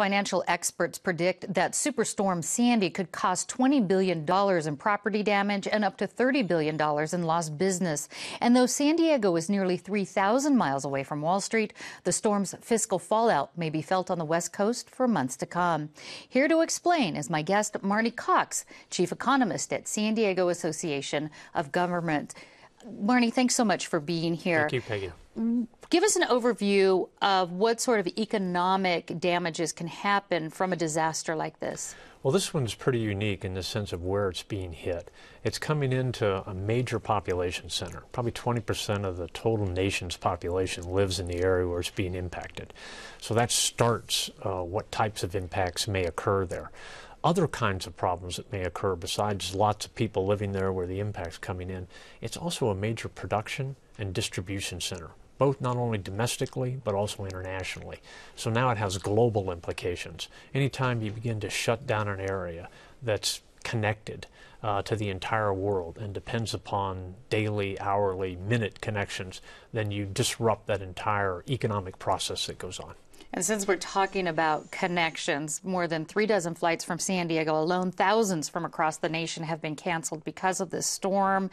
Financial experts predict that Superstorm Sandy could cost $20 billion in property damage and up to $30 billion in lost business. And though San Diego is nearly 3,000 miles away from Wall Street, the storm's fiscal fallout may be felt on the West Coast for months to come. Here to explain is my guest, Marnie Cox, chief economist at San Diego Association of Government. Marnie, thanks so much for being here. Thank you, Peggy Give us an overview of what sort of economic damages can happen from a disaster like this. Well, this one's pretty unique in the sense of where it's being hit. It's coming into a major population center. Probably 20% of the total nation's population lives in the area where it's being impacted. So that starts uh, what types of impacts may occur there other kinds of problems that may occur besides lots of people living there where the impact's coming in. It's also a major production and distribution center both not only domestically but also internationally. So now it has global implications. Anytime you begin to shut down an area that's connected uh, to the entire world and depends upon daily, hourly, minute connections, then you disrupt that entire economic process that goes on. And since we're talking about connections, more than three dozen flights from San Diego alone, thousands from across the nation have been canceled because of this storm.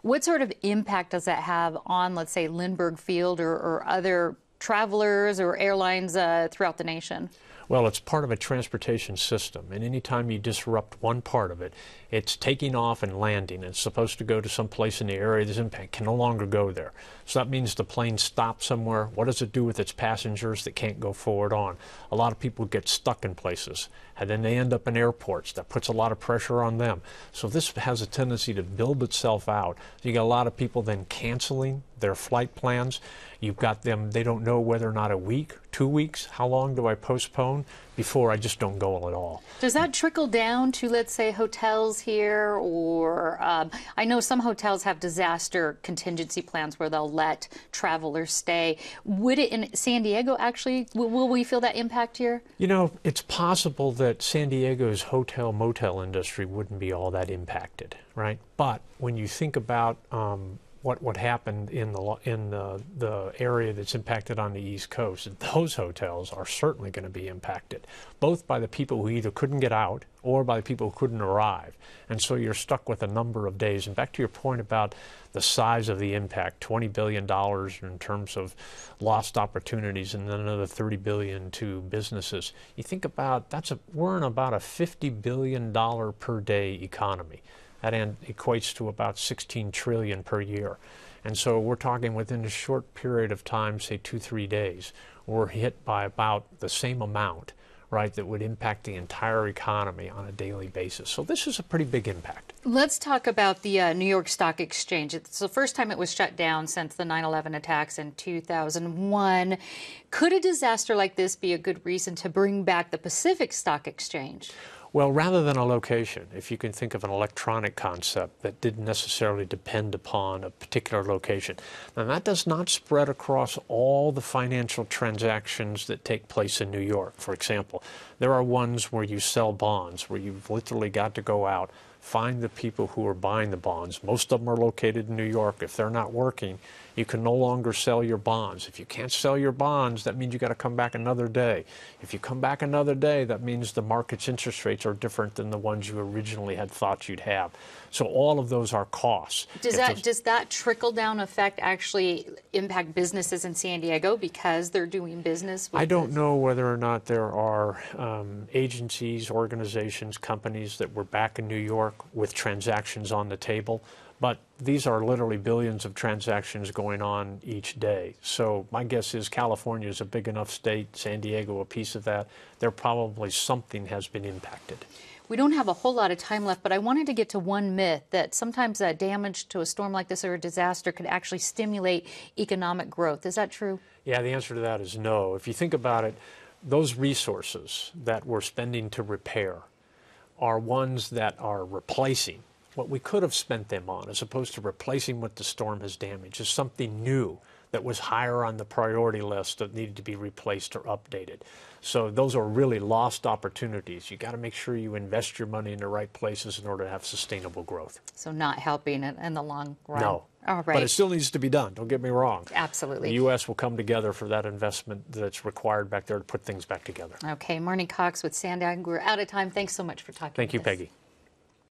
What sort of impact does that have on, let's say, Lindbergh Field or, or other travelers or airlines uh, throughout the nation? Well, it's part of a transportation system, and anytime you disrupt one part of it, it's taking off and landing. It's supposed to go to some place in the area that's impacted, can no longer go there. So that means the plane stops somewhere. What does it do with its passengers that can't go forward on? A lot of people get stuck in places, and then they end up in airports. That puts a lot of pressure on them. So this has a tendency to build itself out. You got a lot of people then canceling their flight plans. You've got them, they don't know whether or not a week, two weeks? How long do I postpone before I just don't go at all? Does that trickle down to, let's say, hotels here? Or um, I know some hotels have disaster contingency plans where they'll let travelers stay. Would it in San Diego actually, will, will we feel that impact here? You know, it's possible that San Diego's hotel motel industry wouldn't be all that impacted, right? But when you think about um, what what happened in the in the the area that's impacted on the East Coast. Those hotels are certainly going to be impacted, both by the people who either couldn't get out or by the people who couldn't arrive. And so you're stuck with a number of days. And back to your point about the size of the impact, $20 billion in terms of lost opportunities and then another 30 billion to businesses. You think about that's a, we're in about a $50 billion per day economy. That equates to about 16 trillion per year. And so we're talking within a short period of time, say two, three days, we're hit by about the same amount, right, that would impact the entire economy on a daily basis. So this is a pretty big impact. Let's talk about the uh, New York Stock Exchange. It's the first time it was shut down since the 9 11 attacks in 2001. Could a disaster like this be a good reason to bring back the Pacific Stock Exchange? Well, rather than a location, if you can think of an electronic concept that didn't necessarily depend upon a particular location, and that does not spread across all the financial transactions that take place in New York. For example, there are ones where you sell bonds, where you've literally got to go out, find the people who are buying the bonds. Most of them are located in New York. If they're not working, you can no longer sell your bonds. If you can't sell your bonds, that means you got to come back another day. If you come back another day, that means the market's interest rates are different than the ones you originally had thought you'd have. So all of those are costs. Does if that those... does that trickle down effect actually impact businesses in San Diego because they're doing business? I don't this? know whether or not there are um, agencies, organizations, companies that were back in New York with transactions on the table. But these are literally billions of transactions going on each day. So my guess is California is a big enough state, San Diego a piece of that. There probably something has been impacted. We don't have a whole lot of time left, but I wanted to get to one myth that sometimes that uh, damage to a storm like this or a disaster could actually stimulate economic growth. Is that true? Yeah, the answer to that is no. If you think about it, those resources that we're spending to repair are ones that are replacing what we could have spent them on, as opposed to replacing what the storm has damaged, is something new that was higher on the priority list that needed to be replaced or updated. So those are really lost opportunities. You got to make sure you invest your money in the right places in order to have sustainable growth. So not helping it in the long run. No. All right. But it still needs to be done. Don't get me wrong. Absolutely. The U.S. will come together for that investment that's required back there to put things back together. Okay. Marnie Cox with Sandag. We're out of time. Thanks so much for talking. Thank you, us. Peggy.